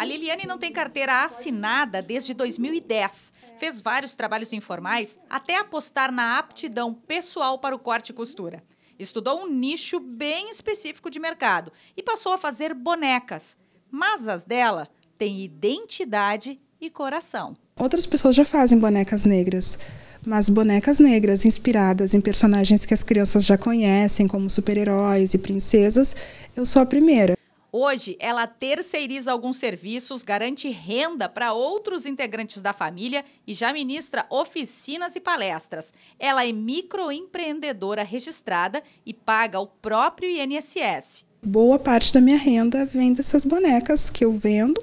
A Liliane não tem carteira assinada desde 2010. Fez vários trabalhos informais até apostar na aptidão pessoal para o corte e costura. Estudou um nicho bem específico de mercado e passou a fazer bonecas. Mas as dela têm identidade e coração. Outras pessoas já fazem bonecas negras, mas bonecas negras inspiradas em personagens que as crianças já conhecem, como super-heróis e princesas, eu sou a primeira. Hoje, ela terceiriza alguns serviços, garante renda para outros integrantes da família e já ministra oficinas e palestras. Ela é microempreendedora registrada e paga o próprio INSS. Boa parte da minha renda vem dessas bonecas que eu vendo,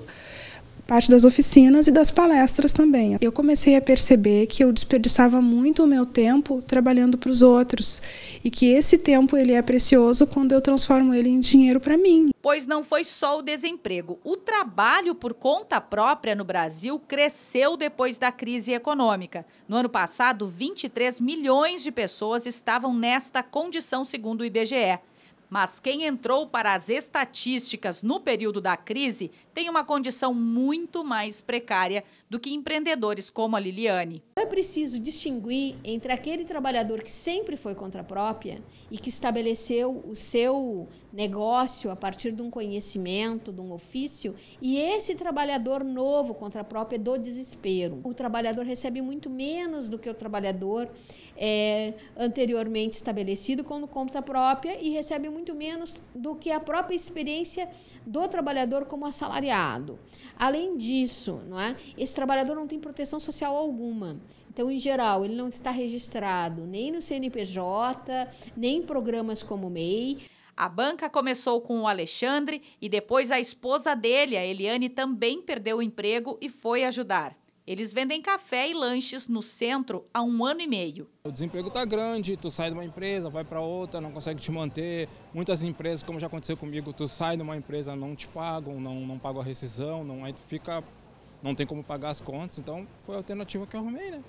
parte das oficinas e das palestras também. Eu comecei a perceber que eu desperdiçava muito o meu tempo trabalhando para os outros e que esse tempo ele é precioso quando eu transformo ele em dinheiro para mim pois não foi só o desemprego. O trabalho por conta própria no Brasil cresceu depois da crise econômica. No ano passado, 23 milhões de pessoas estavam nesta condição, segundo o IBGE. Mas quem entrou para as estatísticas no período da crise tem uma condição muito mais precária do que empreendedores como a Liliane. É preciso distinguir entre aquele trabalhador que sempre foi contra a própria e que estabeleceu o seu negócio a partir de um conhecimento, de um ofício, e esse trabalhador novo contra a própria do desespero. O trabalhador recebe muito menos do que o trabalhador é, anteriormente estabelecido como contra a própria e recebe muito menos do que a própria experiência do trabalhador como assalariado. Além disso, não é? esse trabalhador não tem proteção social alguma. Então, em geral, ele não está registrado nem no CNPJ, nem em programas como o MEI. A banca começou com o Alexandre e depois a esposa dele, a Eliane, também perdeu o emprego e foi ajudar. Eles vendem café e lanches no centro há um ano e meio. O desemprego está grande, tu sai de uma empresa, vai para outra, não consegue te manter. Muitas empresas, como já aconteceu comigo, tu sai de uma empresa, não te pagam, não, não pagam a rescisão, não, aí tu fica, não tem como pagar as contas. Então foi a alternativa que eu arrumei, né?